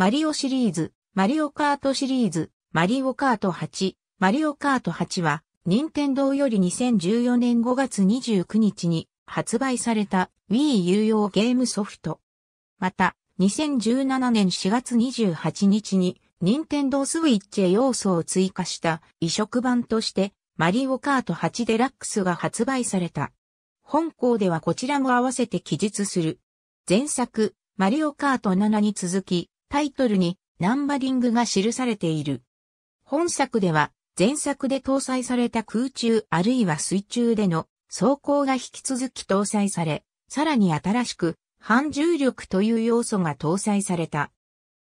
マリオシリーズ、マリオカートシリーズ、マリオカート8、マリオカート8は、任天堂より2014年5月29日に発売された Wii U 用ゲームソフト。また、2017年4月28日に、任天堂スイッチへ要素を追加した移植版として、マリオカート8デラックスが発売された。本校ではこちらも合わせて記述する。前作、マリオカート7に続き、タイトルにナンバリングが記されている。本作では前作で搭載された空中あるいは水中での走行が引き続き搭載され、さらに新しく反重力という要素が搭載された。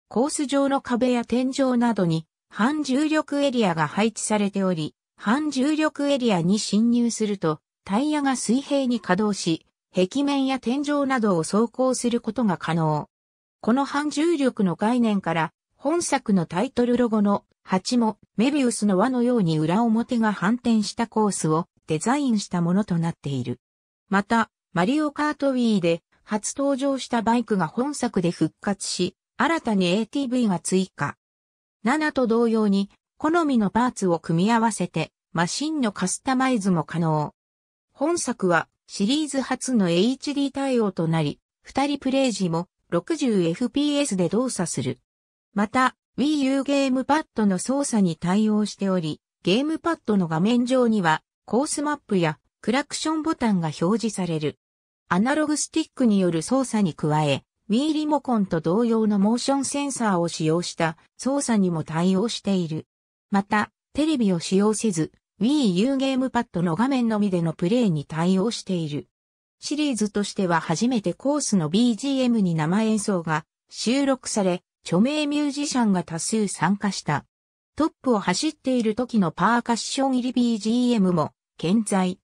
コース上の壁や天井などに反重力エリアが配置されており、反重力エリアに侵入するとタイヤが水平に稼働し、壁面や天井などを走行することが可能。この反重力の概念から、本作のタイトルロゴの8もメビウスの輪のように裏表が反転したコースをデザインしたものとなっている。また、マリオカートウィーで初登場したバイクが本作で復活し、新たに ATV が追加。7と同様に、好みのパーツを組み合わせて、マシンのカスタマイズも可能。本作はシリーズ初の HD 対応となり、二人プレイ時も 60fps で動作する。また、Wii U ゲームパッドの操作に対応しており、ゲームパッドの画面上には、コースマップやクラクションボタンが表示される。アナログスティックによる操作に加え、Wii リモコンと同様のモーションセンサーを使用した操作にも対応している。また、テレビを使用せず、Wii U ゲームパッドの画面のみでのプレイに対応している。シリーズとしては初めてコースの BGM に生演奏が収録され、著名ミュージシャンが多数参加した。トップを走っている時のパーカッション入り BGM も健在。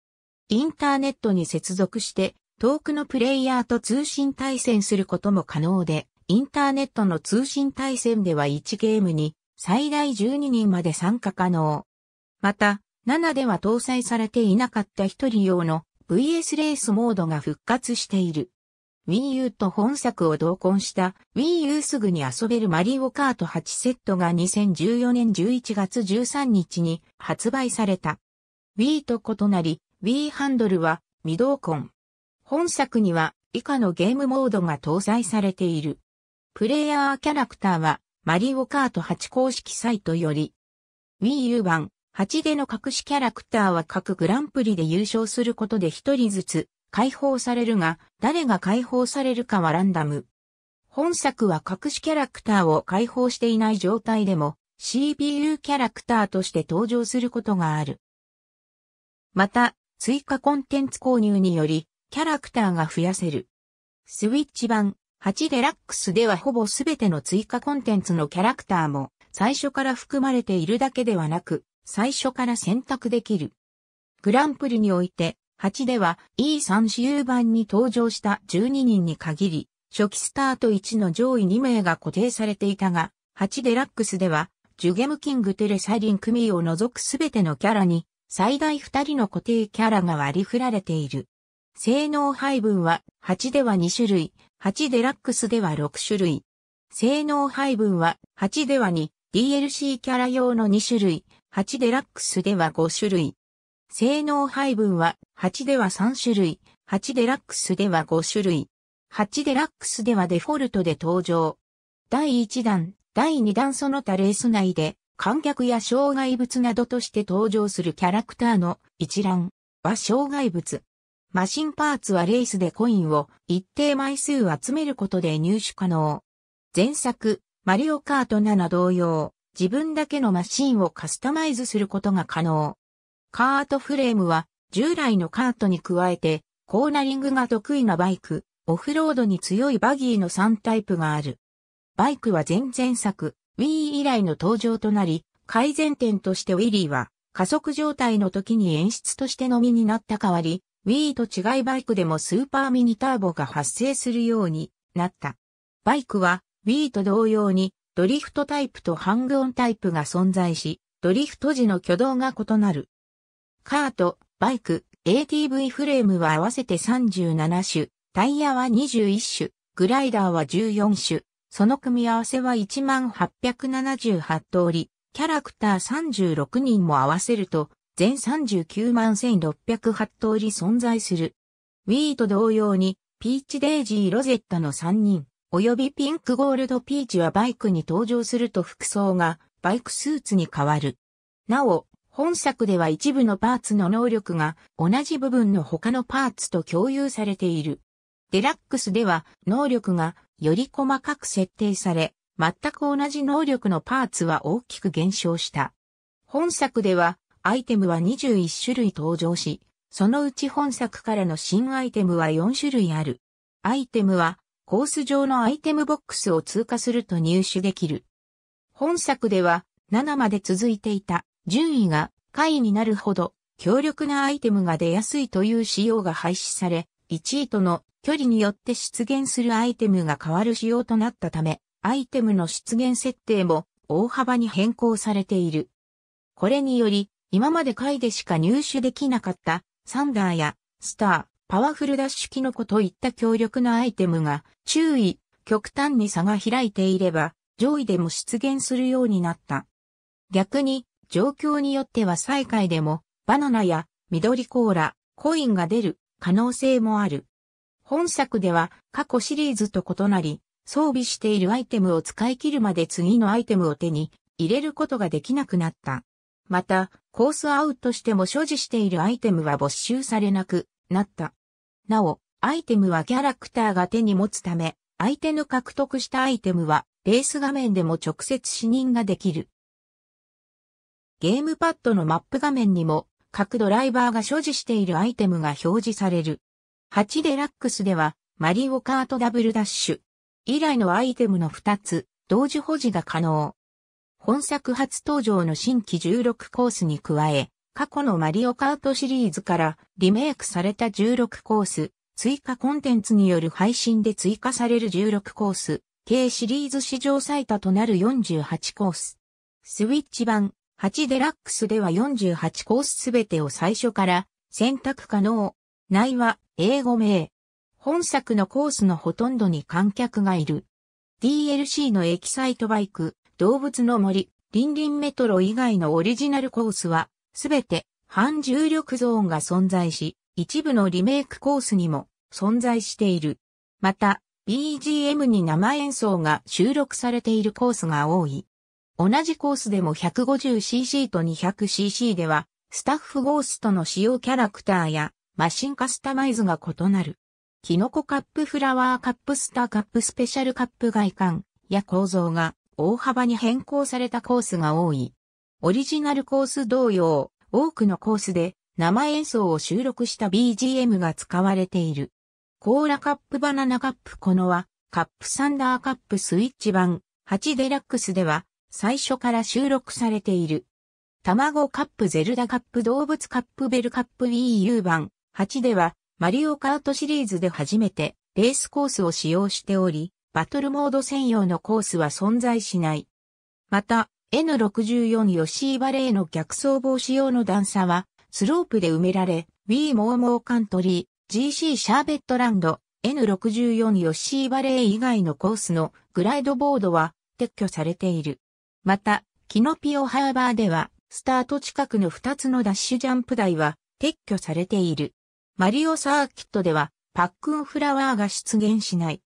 インターネットに接続して遠くのプレイヤーと通信対戦することも可能で、インターネットの通信対戦では1ゲームに最大12人まで参加可能。また、7では搭載されていなかった1人用の VS レースモードが復活している。Wii U と本作を同梱した Wii U すぐに遊べるマリオカート8セットが2014年11月13日に発売された。Wii と異なり Wii ハンドルは未同梱。本作には以下のゲームモードが搭載されている。プレイヤーキャラクターはマリオカート8公式サイトより Wii U 版8での隠しキャラクターは各グランプリで優勝することで1人ずつ解放されるが、誰が解放されるかはランダム。本作は隠しキャラクターを解放していない状態でも CPU キャラクターとして登場することがある。また、追加コンテンツ購入により、キャラクターが増やせる。スイッチ版8デラックスではほぼすべての追加コンテンツのキャラクターも最初から含まれているだけではなく、最初から選択できる。グランプリにおいて、8では E3 私有版に登場した12人に限り、初期スタート1の上位2名が固定されていたが、8デラックスでは、ジュゲムキングテレサリン組を除くすべてのキャラに、最大2人の固定キャラが割り振られている。性能配分は、8では2種類、8デラックスでは6種類。性能配分は、8では 2DLC キャラ用の2種類、8デラックスでは5種類。性能配分は8では3種類、8デラックスでは5種類。8デラックスではデフォルトで登場。第1弾、第2弾その他レース内で観客や障害物などとして登場するキャラクターの一覧は障害物。マシンパーツはレースでコインを一定枚数集めることで入手可能。前作、マリオカート7同様、自分だけのマシンをカスタマイズすることが可能。カートフレームは従来のカートに加えてコーナリングが得意なバイク、オフロードに強いバギーの3タイプがある。バイクは前々作、Wii 以来の登場となり、改善点としてウィリーは加速状態の時に演出としてのみになった代わり、Wii と違いバイクでもスーパーミニターボが発生するようになった。バイクは Wii と同様にドリフトタイプとハングオンタイプが存在し、ドリフト時の挙動が異なる。カート、バイク、ATV フレームは合わせて37種、タイヤは21種、グライダーは14種、その組み合わせは1878通り、キャラクター36人も合わせると、全39万1608通り存在する。ウィーと同様に、ピーチデイジー・ロゼットの3人、及びピンクゴールドピーチはバイクに登場すると服装がバイクスーツに変わる。なお、本作では一部のパーツの能力が同じ部分の他のパーツと共有されている。デラックスでは能力がより細かく設定され、全く同じ能力のパーツは大きく減少した。本作ではアイテムは21種類登場し、そのうち本作からの新アイテムは4種類ある。アイテムはコース上のアイテムボックスを通過すると入手できる。本作では7まで続いていた順位が下位になるほど強力なアイテムが出やすいという仕様が廃止され、1位との距離によって出現するアイテムが変わる仕様となったため、アイテムの出現設定も大幅に変更されている。これにより、今まで回でしか入手できなかったサンダーやスター、パワフルダッシュキノコといった強力なアイテムが、注意、極端に差が開いていれば、上位でも出現するようになった。逆に、状況によっては最下位でも、バナナや緑コーラ、コインが出る可能性もある。本作では過去シリーズと異なり、装備しているアイテムを使い切るまで次のアイテムを手に入れることができなくなった。また、コースアウトしても所持しているアイテムは没収されなくなった。なお、アイテムはキャラクターが手に持つため、相手の獲得したアイテムは、レース画面でも直接視認ができる。ゲームパッドのマップ画面にも、各ドライバーが所持しているアイテムが表示される。8デラックスでは、マリオカートダブルダッシュ以来のアイテムの2つ、同時保持が可能。本作初登場の新規16コースに加え、過去のマリオカートシリーズからリメイクされた16コース、追加コンテンツによる配信で追加される16コース、計シリーズ史上最多となる48コース。スイッチ版8デラックスでは48コースすべてを最初から選択可能。内は英語名。本作のコースのほとんどに観客がいる。DLC のエキサイトバイク、動物の森、リンリンメトロ以外のオリジナルコースはすべて反重力ゾーンが存在し、一部のリメイクコースにも存在している。また、BGM に生演奏が収録されているコースが多い。同じコースでも 150cc と 200cc では、スタッフゴーストの使用キャラクターやマシンカスタマイズが異なる。キノコカップフラワーカップスターカップスペシャルカップ外観や構造が大幅に変更されたコースが多い。オリジナルコース同様、多くのコースで生演奏を収録した BGM が使われている。コーラカップバナナカップこのは、カップサンダーカップスイッチ版8デラックスでは、最初から収録されている。卵カップゼルダカップ動物カップベルカップ Wii U 版8では、マリオカートシリーズで初めてレースコースを使用しており、バトルモード専用のコースは存在しない。また、N64 シーバレーの逆走防止用の段差は、スロープで埋められ、B モーモーカントリー、GC シャーベットランド、N64 シーバレー以外のコースのグライドボードは撤去されている。また、キノピオハーバーでは、スタート近くの2つのダッシュジャンプ台は撤去されている。マリオサーキットでは、パックンフラワーが出現しない。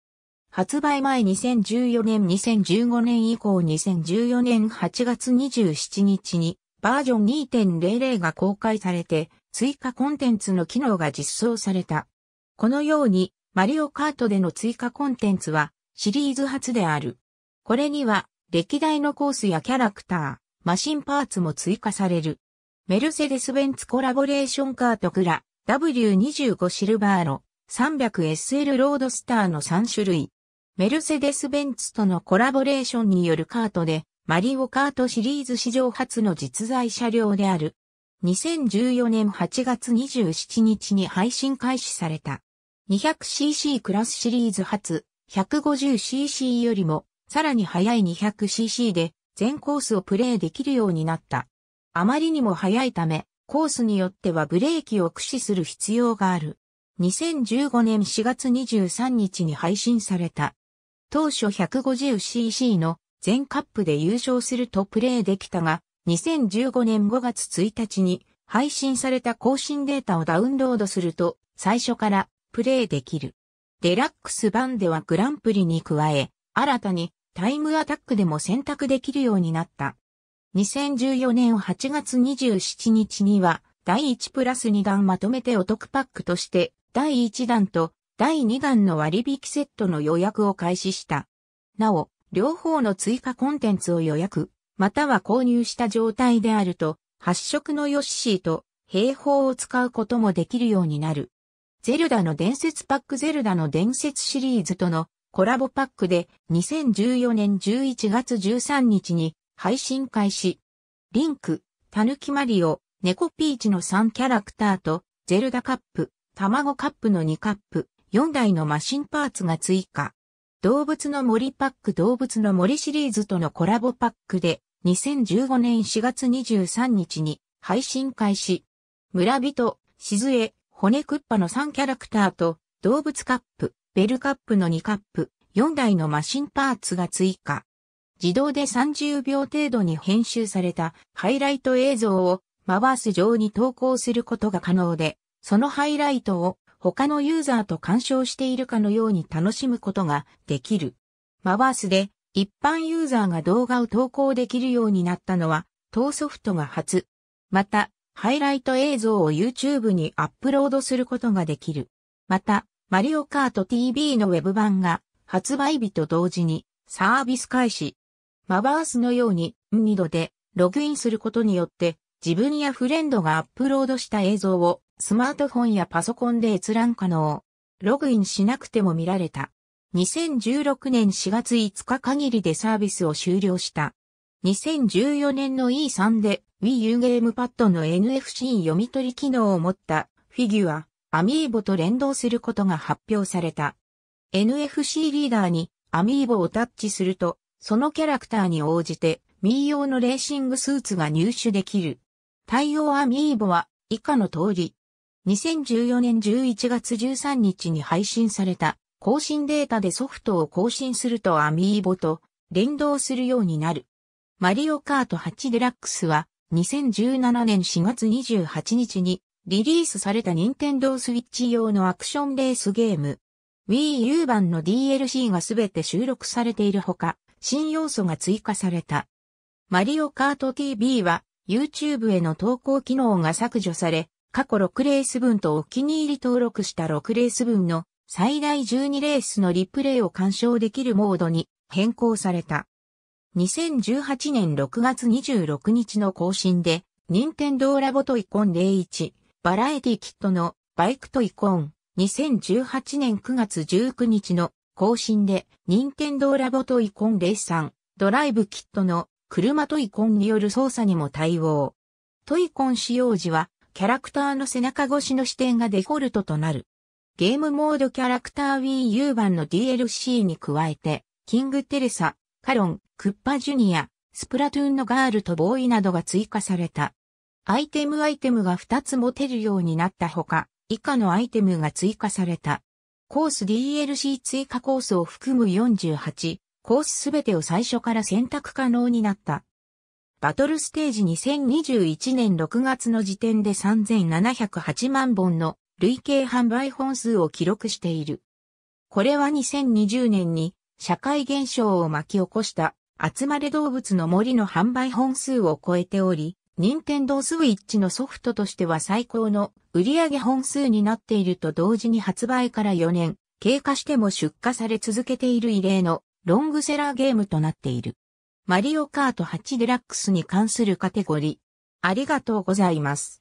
発売前2014年2015年以降2014年8月27日にバージョン2.00が公開されて追加コンテンツの機能が実装された。このようにマリオカートでの追加コンテンツはシリーズ初である。これには歴代のコースやキャラクター、マシンパーツも追加される。メルセデス・ベンツコラボレーションカートクラ W25 シルバーロ 300SL ロードスターの3種類。メルセデス・ベンツとのコラボレーションによるカートで、マリオカートシリーズ史上初の実在車両である。2014年8月27日に配信開始された。200cc クラスシリーズ初、150cc よりも、さらに速い 200cc で、全コースをプレイできるようになった。あまりにも速いため、コースによってはブレーキを駆使する必要がある。2015年4月23日に配信された当初 150cc の全カップで優勝するとプレイできたが、2015年5月1日に配信された更新データをダウンロードすると最初からプレイできる。デラックス版ではグランプリに加え、新たにタイムアタックでも選択できるようになった。2014年8月27日には第1プラス2弾まとめてお得パックとして第1弾と第2弾の割引セットの予約を開始した。なお、両方の追加コンテンツを予約、または購入した状態であると、発色のヨッシーと平方を使うこともできるようになる。ゼルダの伝説パックゼルダの伝説シリーズとのコラボパックで2014年11月13日に配信開始。リンク、タヌキマリオ、ネコピーチの3キャラクターと、ゼルダカップ、卵カップの2カップ、4台のマシンパーツが追加。動物の森パック動物の森シリーズとのコラボパックで2015年4月23日に配信開始。村人、静江、骨クッパの3キャラクターと動物カップ、ベルカップの2カップ、4台のマシンパーツが追加。自動で30秒程度に編集されたハイライト映像をマバース上に投稿することが可能で、そのハイライトを他のユーザーと干渉しているかのように楽しむことができる。マバースで一般ユーザーが動画を投稿できるようになったのは当ソフトが初。また、ハイライト映像を YouTube にアップロードすることができる。また、マリオカート TV のウェブ版が発売日と同時にサービス開始。マバースのように、2度でログインすることによって自分やフレンドがアップロードした映像をスマートフォンやパソコンで閲覧可能。ログインしなくても見られた。2016年4月5日限りでサービスを終了した。2014年の E3 で Wii U ゲームパッドの NFC 読み取り機能を持ったフィギュア、アミーボと連動することが発表された。NFC リーダーにアミーボをタッチすると、そのキャラクターに応じて、ミー用のレーシングスーツが入手できる。対応アミーボは以下の通り、2014年11月13日に配信された更新データでソフトを更新するとアミーボと連動するようになる。マリオカート8デラックスは2017年4月28日にリリースされた任天堂スイッチ用のアクションレースゲーム。Wii U 版の DLC がすべて収録されているほか、新要素が追加された。マリオカート TV は YouTube への投稿機能が削除され、過去6レース分とお気に入り登録した6レース分の最大12レースのリプレイを鑑賞できるモードに変更された。2018年6月26日の更新で、任天堂ラボトイコン01、バラエティキットのバイクトイコン、2018年9月19日の更新で、任天堂ラボトイコン03、ドライブキットの車トイコンによる操作にも対応。トイコン使用時はキャラクターの背中越しの視点がデフォルトとなる。ゲームモードキャラクター Wii U 版の DLC に加えて、キングテレサ、カロン、クッパジュニア、スプラトゥーンのガールとボーイなどが追加された。アイテムアイテムが2つ持てるようになったほか、以下のアイテムが追加された。コース DLC 追加コースを含む48、コースすべてを最初から選択可能になった。バトルステージ2021年6月の時点で3708万本の累計販売本数を記録している。これは2020年に社会現象を巻き起こした集まれ動物の森の販売本数を超えており、任天堂スイッチのソフトとしては最高の売上本数になっていると同時に発売から4年、経過しても出荷され続けている異例のロングセラーゲームとなっている。マリオカート8デラックスに関するカテゴリー。ありがとうございます。